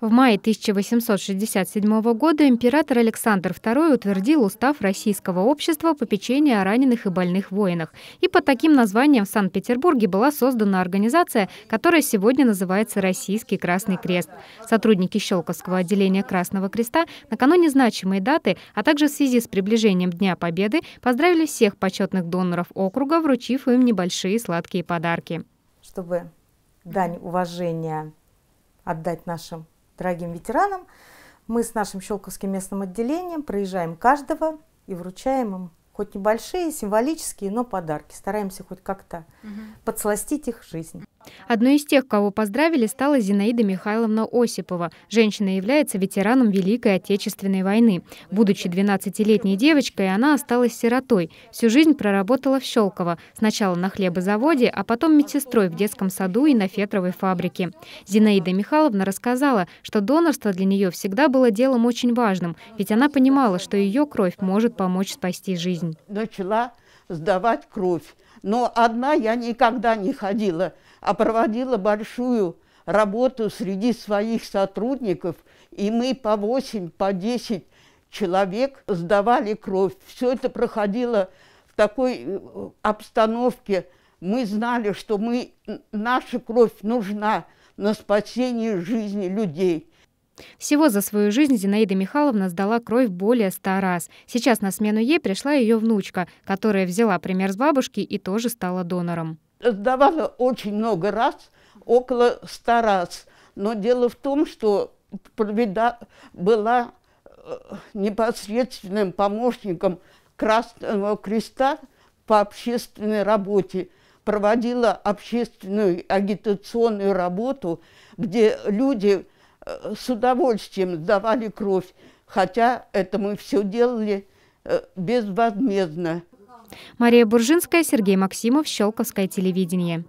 В мае 1867 года император Александр II утвердил устав Российского общества по печенью о раненых и больных воинах. И под таким названием в Санкт-Петербурге была создана организация, которая сегодня называется Российский Красный Крест. Сотрудники Щелковского отделения Красного Креста накануне значимой даты, а также в связи с приближением Дня Победы, поздравили всех почетных доноров округа, вручив им небольшие сладкие подарки. Чтобы дань уважения отдать нашим дорогим ветеранам. Мы с нашим Щелковским местным отделением проезжаем каждого и вручаем им хоть небольшие, символические, но подарки. Стараемся хоть как-то угу. подсластить их жизнь. Одной из тех, кого поздравили, стала Зинаида Михайловна Осипова. Женщина является ветераном Великой Отечественной войны. Будучи 12-летней девочкой, она осталась сиротой. Всю жизнь проработала в Щелково. Сначала на хлебозаводе, а потом медсестрой в детском саду и на фетровой фабрике. Зинаида Михайловна рассказала, что донорство для нее всегда было делом очень важным, ведь она понимала, что ее кровь может помочь спасти жизнь. Начала сдавать кровь. Но одна я никогда не ходила, а проводила большую работу среди своих сотрудников, и мы по 8, по 10 человек сдавали кровь. Все это проходило в такой э, обстановке. Мы знали, что мы, наша кровь нужна на спасение жизни людей. Всего за свою жизнь Зинаида Михайловна сдала кровь более ста раз. Сейчас на смену ей пришла ее внучка, которая взяла пример с бабушки и тоже стала донором. Сдавала очень много раз, около ста раз. Но дело в том, что Проведа была э, непосредственным помощником Красного Креста по общественной работе, проводила общественную агитационную работу, где люди Э, с удовольствием давали кровь, хотя это мы все делали э, безвозмездно. Мария Буржинская, Сергей Максимов, Щелковское телевидение.